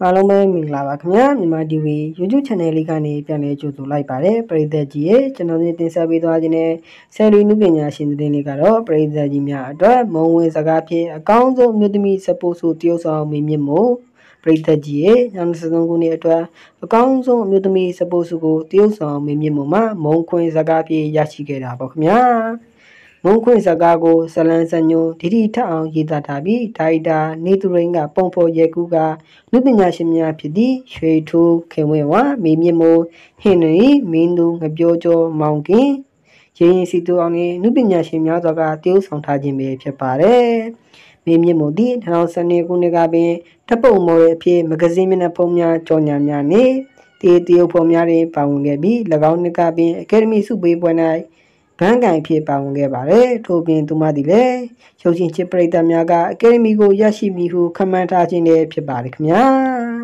အားလုံးပဲမင်္ဂလာပါခင်ဗျာမြန်မာ TV YouTube Channel လေးကနေပြန်လည်ကြိုဆိုလိုက်ပါတယ်ပရိသတ်ကြီးရေကျွန်တော်တင်ဆက်ပေးသွားခြင်းနဲ့ဆယ်ရီနုပညာရှင်သတင်းလေးကတော့ပရိသတ်ကြီးများအတွက်မုံဝင်စကားဖြင့်အကောင်းဆုံးမြို့သမီးစပို့ဆိုတရုတ်ဆောင်မင်းမြင့်မို့ပရိသတ်ကြီးရေညနေစောင်းကုနေ့အတွက်အကောင်းဆုံးမြို့သမီးစပို့ဆိုကိုတရုတ်ဆောင်မင်းမြင့်မို့မှမုံခွင်စကားဖြင့်ရရှိခဲ့တာပေါ့ခင်ဗျာမိုးခွင့်စကားကိုဇလန်စညွန်ဒိဋ္ဌိထအောင်ရေးသားထားပြီးဒါရိုက်တာနေသူရင်းကပုံဖော်ရဲကူးကလူပညာရှင်များဖြစ်သည့်ရွှေထိုးခင်ဝင်းဝမေမြင့်မိုးဟင်နရီမင်းသူငပြောကျော်မောင်ကင်ရင်းရင်စီတူအောင်နဲ့လူပညာရှင်များစွာကတည်ယူဆောင်ထားခြင်းပဲဖြစ်ပါတယ်။မေမြင့်မို့သည့်2012ခုနှစ်ကပင်တပုတ်မော်ရဲ့အဖြစ်မဂဇင်းမျက်နှာဖုံးများကြော်ညာများနဲ့တေးတရုပ်ဖော်များတွင်ပါဝင်ခဲ့ပြီး၎င်းနှစ်ကပင်အကယ်ဒမီစုပေးပွဲ၌ဗန်းကန်ဖြစ်ပါဝင်ခဲ့ပါတယ်။ထို့ပြင်သူမသည်လည်းရုပ်ရှင်ချစ်ပရိသတ်များကအကယ်ဒမီကိုရရှိမည်ဟုခမန်းထားခြင်းလည်းဖြစ်ပါတယ်ခင်ဗျာ။